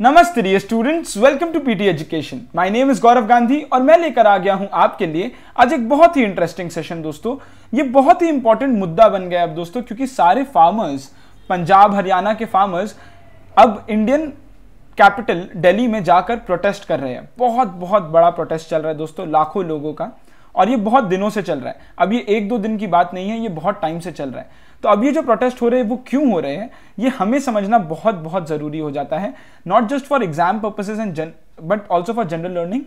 नमस्ते dear students welcome to PT education my name is Gaurav Gandhi और मैं लेकर आ गया हूं आपके लिए आज एक बहुत ही इंटरेस्टिंग सेशन दोस्तों ये बहुत ही इंपॉर्टेंट मुद्दा बन गया अब दोस्तों क्योंकि सारे फार्मर्स पंजाब हरियाणा के फार्मर्स अब इंडियन कैपिटल दिल्ली में जाकर प्रोटेस्ट कर रहे हैं बहुत बहुत बड़ा प्रोटेस्ट चल रहा है दोस्तों लाखों लोगों का और ये बहुत दिनों से चल रहा है अब ये एक दो दिन की बात नहीं है ये बहुत टाइम से चल रहा है तो अब ये जो प्रोटेस्ट हो रहे हैं वो क्यों हो रहे हैं ये हमें समझना बहुत बहुत ज़रूरी हो जाता है not just for exam purposes and जन but also for general learning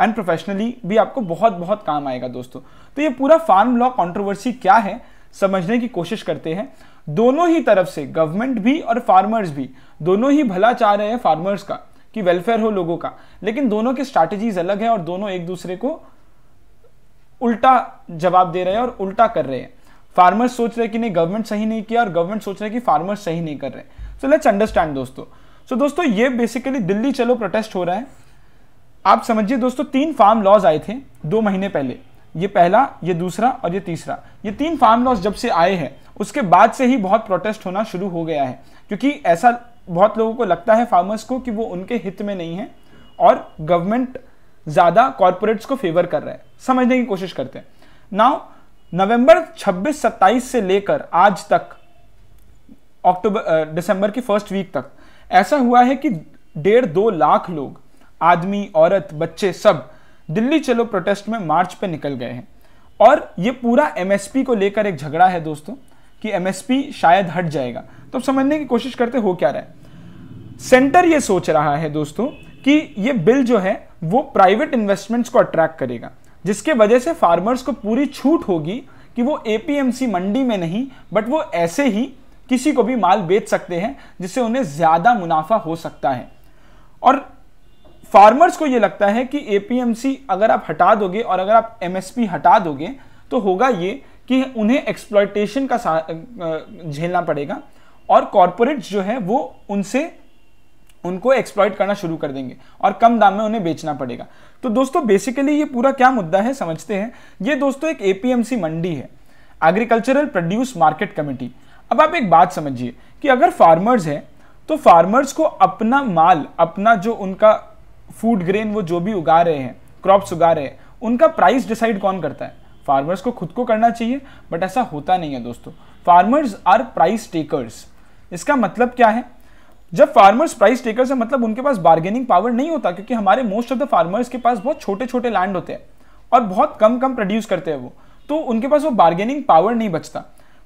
and professionally भी आपको बहुत बहुत काम आएगा दोस्तों तो ये पूरा फार्म लॉ कॉन्ट्रोवर्सी क्या है समझने की कोशिश करते हैं दोनों ही तरफ से गवर्नमेंट भी और फार्मर्स भी दोनों ही भला चाह रहे हैं फार्मर्स का कि वेलफेयर हो लोगों का लेकिन दोनों के स्ट्रैटेजीज अलग हैं और दोनों एक दूसरे को उल्टा जवाब दे रहे हैं और उल्टा कर रहे हैं फार्मर्स सोच रहे कि नहीं गवर्नमेंट सही नहीं किया और गवर्नमेंट सोच रहे कि फार्मर्स सही नहीं कर रहे सो लेट्स अंडरस्टैंड दोस्तों सो so, दोस्तों ये बेसिकली दिल्ली चलो प्रोटेस्ट हो रहा है आप समझिए दोस्तों तीन फार्म लॉज आए थे दो महीने पहले ये पहला ये दूसरा और ये तीसरा ये तीन फार्म लॉज जब से आए हैं उसके बाद से ही बहुत प्रोटेस्ट होना शुरू हो गया है क्योंकि ऐसा बहुत लोगों को लगता है फार्मर्स को कि वो उनके हित में नहीं है और गवर्नमेंट ज़्यादा कॉरपोरेट्स को फेवर कर रहा है समझने की कोशिश करते हैं नाउ नवंबर 26 27 से लेकर आज तक अक्टूबर दिसंबर की फर्स्ट वीक तक ऐसा हुआ है कि डेढ़ दो लाख लोग आदमी औरत बच्चे सब दिल्ली चलो प्रोटेस्ट में मार्च पे निकल गए हैं और ये पूरा एमएसपी को लेकर एक झगड़ा है दोस्तों कि एमएसपी शायद हट जाएगा तो समझने की कोशिश करते हो क्या रहा है सेंटर ये सोच रहा है दोस्तों कि ये बिल जो है वो प्राइवेट इन्वेस्टमेंट्स को अट्रैक्ट करेगा जिसके वजह से फार्मर्स को पूरी छूट होगी कि वो एपीएमसी मंडी में नहीं बट वो ऐसे ही किसी को भी माल बेच सकते हैं जिससे उन्हें ज़्यादा मुनाफा हो सकता है और फार्मर्स को ये लगता है कि एपीएमसी अगर आप हटा दोगे और अगर आप एमएसपी हटा दोगे तो होगा ये कि उन्हें एक्सप्लॉयटेशन का झेलना पड़ेगा और कॉरपोरेट्स जो है वो उनसे उनको एक्सप्लॉयट करना शुरू कर देंगे और कम दाम में उन्हें बेचना पड़ेगा तो दोस्तों बेसिकली ये पूरा क्या मुद्दा है समझते हैं ये दोस्तों एक एपीएमसी मंडी है एग्रीकल्चरल प्रोड्यूस मार्केट कमेटी अब आप एक बात समझिए कि अगर फार्मर्स हैं तो फार्मर्स को अपना माल अपना जो उनका फूड ग्रेन वो जो भी उगा रहे हैं क्रॉप्स उगा रहे हैं उनका प्राइस डिसाइड कौन करता है फार्मर्स को खुद को करना चाहिए बट ऐसा होता नहीं है दोस्तों फार्मर्स आर प्राइस टेकर्स इसका मतलब क्या है जब फार्मर्स प्राइस टेकर से मतलब उनके पास बार्गेनिंग पावर नहीं होता क्योंकि हमारे मोस्ट ऑफ द फार्मर्स के पास बहुत छोटे छोटे लैंड होते हैं और बहुत कम कम प्रोड्यूस करते हैं वो तो उनके पास वो बार्गेनिंग पावर नहीं बचता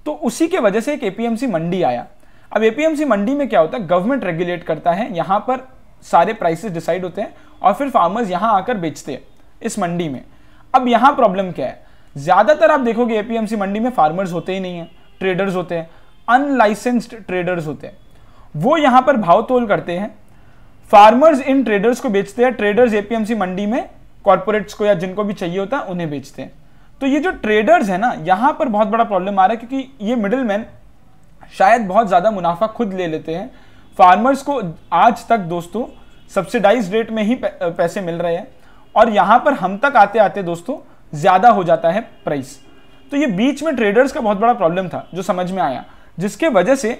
तो उसी के वजह से एक एपीएमसी मंडी आया अब एपीएमसी मंडी में क्या होता है गवर्नमेंट रेगुलेट करता है यहाँ पर सारे प्राइसेस डिसाइड होते हैं और फिर फार्मर्स यहाँ आकर बेचते हैं इस मंडी में अब यहाँ प्रॉब्लम क्या है ज़्यादातर आप देखोगे एपीएमसी मंडी में फार्मर्स होते ही नहीं है ट्रेडर्स होते हैं अनलाइसेंस्ड ट्रेडर्स होते हैं वो यहाँ पर भाव तोल करते हैं फार्मर्स इन ट्रेडर्स को बेचते हैं ट्रेडर्स एपीएमसी मंडी में कॉर्पोरेट्स को या जिनको भी चाहिए होता है उन्हें बेचते हैं तो ये जो ट्रेडर्स है ना यहाँ पर बहुत बड़ा प्रॉब्लम आ रहा है क्योंकि ये मिडिल शायद बहुत ज़्यादा मुनाफा खुद ले लेते हैं फार्मर्स को आज तक दोस्तों सब्सिडाइज रेट में ही पैसे मिल रहे हैं और यहाँ पर हम तक आते आते दोस्तों ज़्यादा हो जाता है प्राइस तो ये बीच में ट्रेडर्स का बहुत बड़ा प्रॉब्लम था जो समझ में आया जिसके वजह से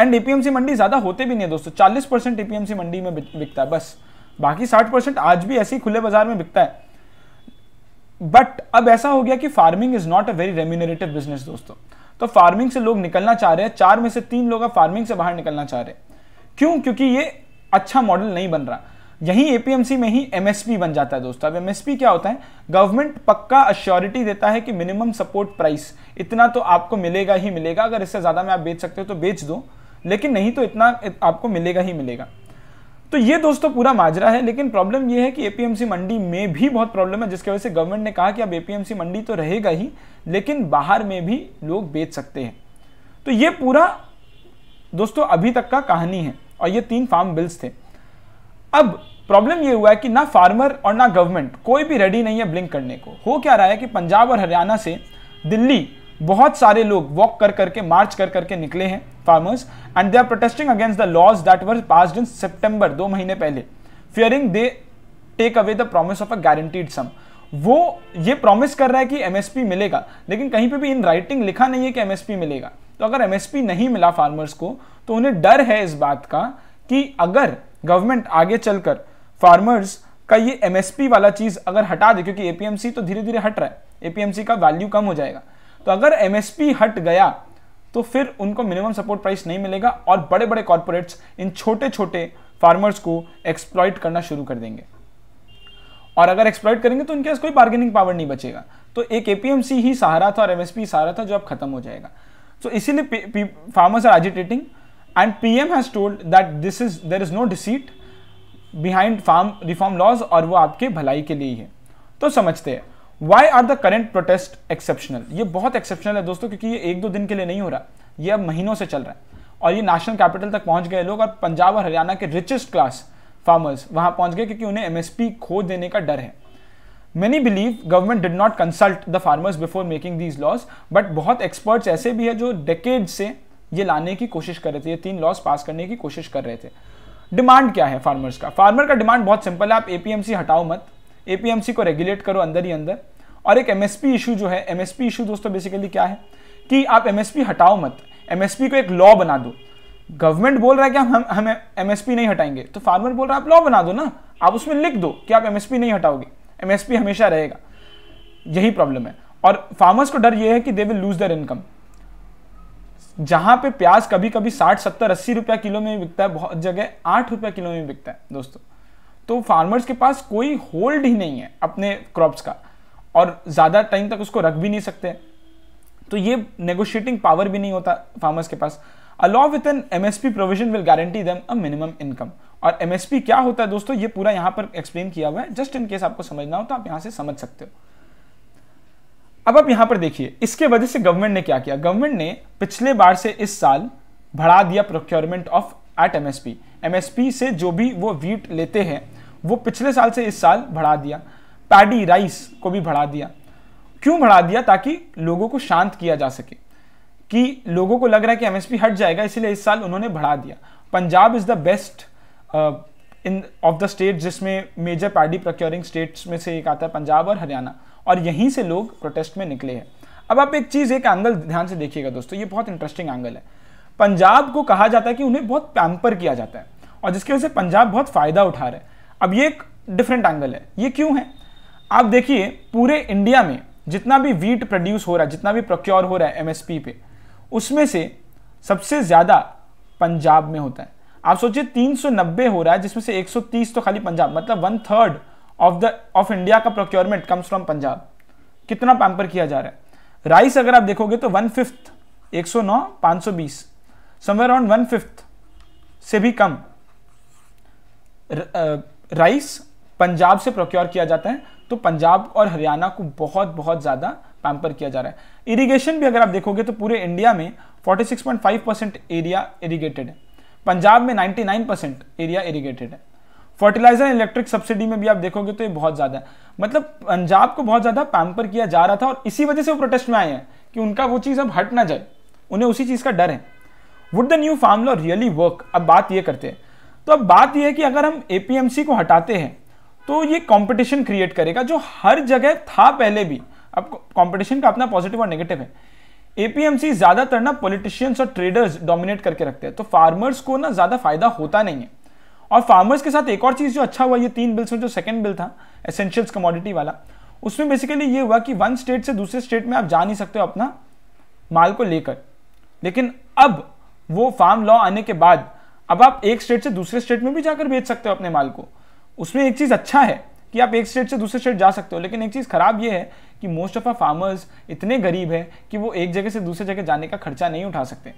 एंड एपीएमसी मंडी ज़्यादा होते भी नहीं है दोस्तों चालीस परसेंट एपीएमसी मंडी में बिकता है बस बाकी साठ परसेंट आज भी ऐसे ही खुले बाजार में बिकता है बट अब ऐसा हो गया कि farming is not a very remunerative business दोस्तों तो फार्मिंग से लोग निकलना चाह रहे हैं चार में से तीन लोग अब फार्मिंग से बाहर निकलना चाह रहे हैं क्यों क्योंकि ये अच्छा मॉडल नहीं बन रहा यही एपीएमसी में ही एमएसपी बन जाता है दोस्तों अब एमएसपी क्या होता है गवर्नमेंट पक्का अश्योरिटी देता है कि मिनिमम सपोर्ट प्राइस इतना तो आपको मिलेगा ही मिलेगा अगर इससे ज़्यादा में आप बेच सकते हो तो बेच दो लेकिन नहीं तो इतना आपको मिलेगा ही मिलेगा तो ये दोस्तों पूरा माजरा है लेकिन प्रॉब्लम ये है कि एपीएमसी मंडी में भी बहुत प्रॉब्लम है जिसकी वजह से गवर्नमेंट ने कहा कि अब एपीएमसी मंडी तो रहेगा ही लेकिन बाहर में भी लोग बेच सकते हैं तो ये पूरा दोस्तों अभी तक का कहानी है और ये तीन फार्म बिल्स थे अब प्रॉब्लम ये हुआ है कि ना फार्मर और ना गवर्नमेंट कोई भी रेडी नहीं है ब्लिंक करने को हो क्या रहा है कि पंजाब और हरियाणा से दिल्ली बहुत सारे लोग वॉक कर करके मार्च कर करके निकले हैं farmers and they are protesting against the laws that were passed in September दो महीने पहले fearing they take away the promise of a guaranteed sum वो ये प्रॉमिस कर रहा है कि एमएसपी मिलेगा लेकिन कहीं पे भी इन राइटिंग लिखा नहीं है कि एमएसपी मिलेगा तो अगर एमएसपी नहीं मिला फार्मर्स को तो उन्हें डर है इस बात का कि अगर गवर्नमेंट आगे चलकर फार्मर्स का ये एमएसपी वाला चीज़ अगर हटा दे क्योंकि एपीएमसी तो धीरे धीरे हट रहा है एपीएमसी का वैल्यू कम हो जाएगा तो अगर एमएसपी हट गया तो फिर उनको मिनिमम सपोर्ट प्राइस नहीं मिलेगा और बड़े बड़े कॉरपोरेट्स इन छोटे छोटे फार्मर्स को एक्सप्लॉयट करना शुरू कर देंगे और अगर एक्सप्लॉयट करेंगे तो उनके पास कोई बार्गेनिंग पावर नहीं बचेगा तो एक एपीएमसी ही सहारा था और एमएसपी सहारा था जो अब खत्म हो जाएगा सो तो so, इसीलिए farmers are agitating and PM has told that this is there is no deceit behind farm reform laws और वो आपके भलाई के लिए ही है तो समझते हैं why are the current protest exceptional ये बहुत एक्सेप्शनल है दोस्तों क्योंकि ये एक दो दिन के लिए नहीं हो रहा ये अब महीनों से चल रहा है और ये नेशनल कैपिटल तक पहुंच गए लोग और पंजाब और हरियाणा के रिचेस्ट क्लास फार्मर्स वहां पहुंच गए क्योंकि उन्हें एमएसपी खो देने का डर है many believe government did not consult the farmers before making these laws but बहुत एक्सपर्ट्स ऐसे भी है जो डेकेड से ये लाने की कोशिश कर रहे थे ये तीन लॉज पास करने की कोशिश कर रहे थे डिमांड क्या है फार्मर्स का फार्मर का डिमांड बहुत सिंपल है आप एपीएमसी हटाओ मत एपीएमसी को रेगुलेट करो अंदर ही अंदर और एक एमएसपी इशू जो है एमएसपी इशू दोस्तों बेसिकली क्या है कि आप एमएसपी हटाओ मत एमएसपी को एक लॉ बना दो गवर्नमेंट बोल रहा है कि हम हम एमएसपी नहीं हटाएंगे तो फार्मर बोल रहा है आप लॉ बना दो ना आप उसमें लिख दो कि आप एमएसपी नहीं हटाओगे एमएसपी हमेशा रहेगा यही प्रॉब्लम है और फार्मर्स को डर यह है कि they will lose their income जहां पे प्याज कभी कभी 60 70 80 रुपया किलो में बिकता है बहुत जगह आठ रुपया किलो में बिकता है दोस्तों तो फार्मर्स के पास कोई होल्ड ही नहीं है अपने क्रॉप्स का और ज़्यादा टाइम तक उसको रख भी नहीं सकते तो ये नेगोशिएटिंग पावर भी नहीं होता फार्मर्स के पास a law with an M S P provision will guarantee them a minimum income और एम एस पी क्या होता है दोस्तों ये पूरा यहां पर एक्सप्लेन किया हुआ है जस्ट इन केस आपको समझना हो तो आप यहां से समझ सकते हो अब आप यहां पर देखिए इसके वजह से गवर्नमेंट ने क्या किया गवर्नमेंट ने पिछले बार से इस साल बढ़ा दिया procurement of at M M S P S P से जो भी वो वीट लेते हैं वो पिछले साल से इस साल बढ़ा दिया पैडी राइस को भी बढ़ा दिया क्यों बढ़ा दिया ताकि लोगों को शांत किया जा सके कि लोगों को लग रहा है कि एमएसपी हट जाएगा इसलिए इस साल उन्होंने बढ़ा दिया Punjab is the best in of the state जिसमें मेजर पैडी प्रोक्योरिंग स्टेट्स में से एक आता है पंजाब और हरियाणा और यहीं से लोग प्रोटेस्ट में निकले हैं अब आप एक चीज़ एक एंगल ध्यान से देखिएगा दोस्तों ये बहुत इंटरेस्टिंग एंगल है पंजाब को कहा जाता है कि उन्हें बहुत पैम्पर किया जाता है और जिसकी वजह से पंजाब बहुत फ़ायदा उठा रहे हैं अब ये एक डिफरेंट एंगल है ये क्यों है आप देखिए पूरे इंडिया में जितना भी वीट प्रोड्यूस हो रहा है जितना भी प्रोक्योर हो रहा है एमएसपी पे उसमें से सबसे ज़्यादा पंजाब में होता है आप सोचिए 390 हो रहा है जिसमें से 130 तो खाली पंजाब मतलब one third of the of India का प्रोक्योरमेंट कम्स फ्रॉम पंजाब कितना पैम्पर किया जा रहा है राइस अगर आप देखोगे तो वन फिफ्थ एक सौ नौ पांच सौ बीस अराउंड वन फिफ्थ से भी कम राइस पंजाब से प्रोक्योर किया जाता है तो पंजाब और हरियाणा को बहुत बहुत ज़्यादा पैम्पर किया जा रहा है इरिगेशन भी अगर आप देखोगे तो पूरे इंडिया में 46.5 परसेंट एरिया इरीगेटेड है पंजाब में 99 परसेंट एरिया इरीगेटेड है फर्टिलाइजर इलेक्ट्रिक सब्सिडी में भी आप देखोगे तो ये बहुत ज़्यादा है मतलब पंजाब को बहुत ज़्यादा पैम्पर किया जा रहा था और इसी वजह से वो प्रोटेस्ट में आए हैं कि उनका वो चीज़ अब हट ना जाए उन्हें उसी चीज़ का डर है would the new farm law really work अब बात ये करते हैं तो अब बात यह है कि अगर हम एपीएमसी को हटाते हैं तो ये कंपटीशन क्रिएट करेगा जो हर जगह था पहले भी अब कंपटीशन का अपना पॉजिटिव और नेगेटिव है एपीएमसी ज्यादातर ना पॉलिटिशियंस और ट्रेडर्स डोमिनेट करके रखते हैं तो फार्मर्स को ना ज्यादा फायदा होता नहीं है और फार्मर्स के साथ एक और चीज जो अच्छा हुआ ये तीन बिल्स में जो सेकंड बिल था एसेंशियल्स कमोडिटी वाला उसमें बेसिकली ये हुआ कि वन स्टेट से दूसरे स्टेट में आप जा नहीं सकते हो अपना माल को लेकर लेकिन अब वो फार्म लॉ आने के बाद अब आप एक स्टेट से दूसरे स्टेट में भी जाकर बेच सकते हो अपने माल को उसमें एक चीज़ अच्छा है कि आप एक स्टेट से दूसरे स्टेट जा सकते हो लेकिन एक चीज़ ख़राब ये है कि मोस्ट ऑफ आर फार्मर्स इतने गरीब है कि वो एक जगह से दूसरे जगह जाने का खर्चा नहीं उठा सकते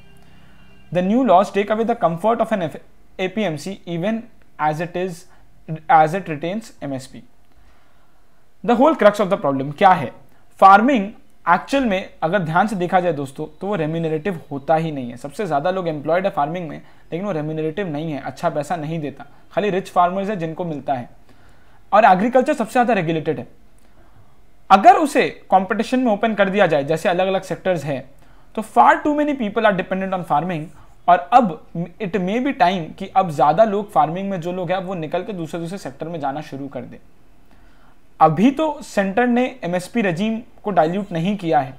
the new laws take away the comfort of an A P M C even as it is as it retains M S P the whole crux of the problem क्या है फार्मिंग एक्चुअल में अगर ध्यान से देखा जाए दोस्तों तो वो रेम्यूनरेटिव होता ही नहीं है सबसे ज़्यादा लोग एम्प्लॉयड है फार्मिंग में लेकिन वो रेम्यूनरेटिव नहीं है अच्छा पैसा नहीं देता खाली रिच फार्मर्स है जिनको मिलता है और एग्रीकल्चर सबसे ज़्यादा रेगुलेटेड है अगर उसे कॉम्पिटिशन में ओपन कर दिया जाए जैसे अलग अलग सेक्टर्स है तो far too many people are dependent on farming और अब इट मे बी टाइम कि अब ज़्यादा लोग फार्मिंग में जो लोग हैं वो निकल के दूसरे दूसरे सेक्टर में जाना शुरू कर दें अभी तो सेंटर ने एमएसपी रजीम को डाइल्यूट नहीं किया है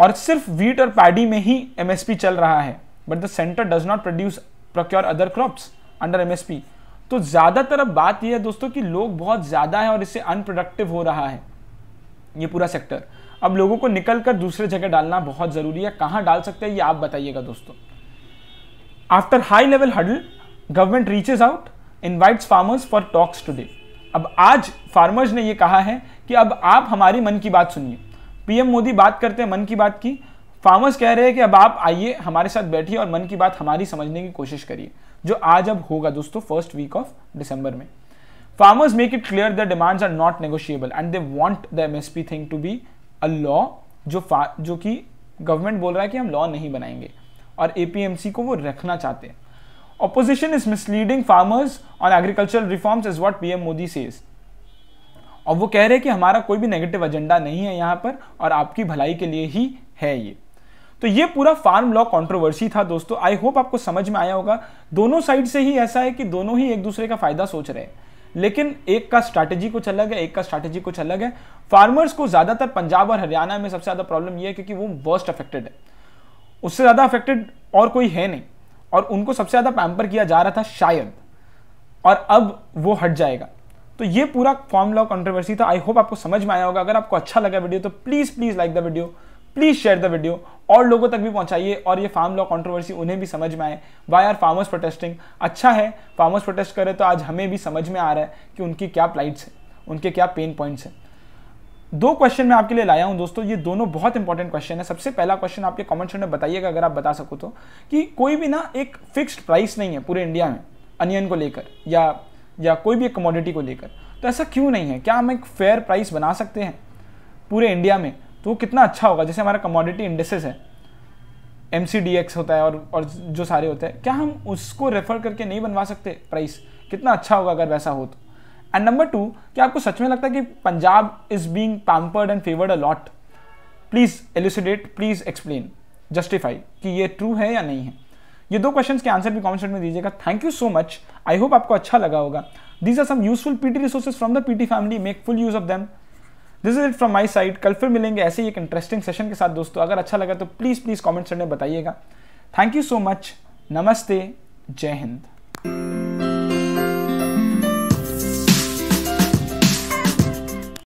और सिर्फ वीट और पैडी में ही एमएसपी चल रहा है but the centre does not produce procure other crops under MSP तो ज़्यादातर अब बात यह है दोस्तों कि लोग बहुत ज़्यादा है और इससे अनप्रोडक्टिव हो रहा है ये पूरा सेक्टर अब लोगों को निकलकर दूसरे जगह डालना बहुत ज़रूरी है कहां डाल सकते हैं ये आप बताइएगा दोस्तों after high level huddle government reaches out invites farmers for talks today अब आज फार्मर्स ने ये कहा है कि अब आप हमारी मन की बात सुनिए पीएम मोदी बात करते हैं मन की बात की फार्मर्स कह रहे हैं कि अब आप आइए हमारे साथ बैठिए और मन की बात हमारी समझने की कोशिश करिए जो आज अब होगा दोस्तों फर्स्ट वीक ऑफ दिसंबर में farmers make it clear the demands are not negotiable and they want the MSP thing to be a law जो जो कि गवर्नमेंट बोल रहा है कि हम लॉ नहीं बनाएंगे और एपीएमसी को वो रखना चाहते हैं Opposition is misleading farmers on agricultural reforms is what PM Modi says. और वो कह रहे हैं कि हमारा कोई भी नेगेटिव एजेंडा नहीं है यहाँ पर और आपकी भलाई के लिए ही है ये तो ये पूरा फार्म लॉ कंट्रोवर्सी था दोस्तों आई होप आपको समझ में आया होगा दोनों साइड से ही ऐसा है कि दोनों ही एक दूसरे का फायदा सोच रहे हैं लेकिन एक का स्ट्रैटेजी कुछ अलग है एक का स्ट्रैटेजी कुछ अलग है फार्मर्स को ज़्यादातर पंजाब और हरियाणा में सबसे ज़्यादा प्रॉब्लम यह है क्योंकि वो वर्स्ट अफेक्टेड है उससे ज़्यादा अफेक्टेड और कोई है नहीं और उनको सबसे ज़्यादा पैम्पर किया जा रहा था शायद और अब वो हट जाएगा तो ये पूरा फॉर्म लॉ कॉन्ट्रोवर्सी था आई होप आपको समझ में आया होगा अगर आपको अच्छा लगा वीडियो तो please please like the video please share the video और लोगों तक भी पहुंचाइए और ये फार्म लॉ कॉन्ट्रोवर्सी उन्हें भी समझ में आए वाई आर फार्मर्स प्रोटेस्टिंग अच्छा है फार्मर्स प्रोटेस्ट करें तो आज हमें भी समझ में आ रहा है कि उनकी क्या प्लाइट्स हैं उनके क्या पेन पॉइंट्स हैं दो क्वेश्चन मैं आपके लिए लाया हूं दोस्तों ये दोनों बहुत इंपॉर्टेंट क्वेश्चन है सबसे पहला क्वेश्चन आपके कमेंट्स में बताइएगा अगर आप बता सको तो कि कोई भी ना एक फिक्स्ड प्राइस नहीं है पूरे इंडिया में अनियन को लेकर या या कोई भी एक कमोडिटी को लेकर तो ऐसा क्यों नहीं है क्या हम एक फेयर प्राइस बना सकते हैं पूरे इंडिया में तो कितना अच्छा होगा जैसे हमारा कमोडिटी इंडेसेस है एम होता है और और जो सारे होते हैं क्या हम उसको रेफर करके नहीं बनवा सकते प्राइस कितना अच्छा होगा अगर वैसा हो तो एंड नंबर टू क्या आपको सच में लगता है कि Punjab is being pampered and favoured a lot please elucidate please explain justify कि ये ट्रू है या नहीं है ये दो क्वेश्चंस के आंसर भी कमेंट सेक्शन में दीजिएगा thank you so much I hope आपको अच्छा लगा होगा these are some useful PT resources from the PT family make full use of them this is it from my side कल फिर मिलेंगे ऐसे ही एक इंटरेस्टिंग सेशन के साथ दोस्तों अगर अच्छा लगा तो प्लीज़ प्लीज़ कॉमेंट सेक्शन में बताइएगा थैंक यू सो मच नमस्ते जय हिंद